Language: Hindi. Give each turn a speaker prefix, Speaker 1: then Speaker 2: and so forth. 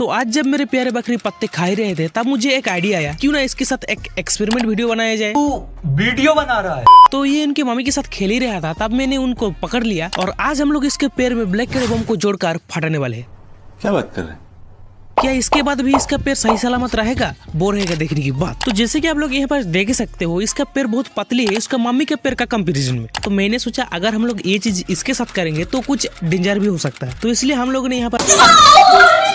Speaker 1: तो आज जब मेरे प्यारे बकरी पत्ते खा ही रहे थे तब मुझे एक आइडिया आया क्यों ना इसके साथ एक एक्सपेरिमेंट वीडियो बनाया जाए तो वीडियो बना रहा है तो ये इनके मम्मी के साथ खेल ही रहा था तब मैंने उनको पकड़ लिया और आज हम लोग इसके पैर में ब्लैक कलर बम को जोड़कर फटाने वाले
Speaker 2: क्या बात कर रहे हैं
Speaker 1: क्या इसके बाद भी इसका पैर सही सलामत रहेगा वो रहेगा देखने की बात तो जैसे कि आप लोग यहाँ पर देख सकते हो इसका पैर बहुत पतली है उसका मम्मी के पैर का कंपैरिजन में तो मैंने सोचा अगर हम लोग ये चीज इसके साथ करेंगे तो कुछ डेंजर भी हो सकता है तो इसलिए हम लोग ने यहाँ पर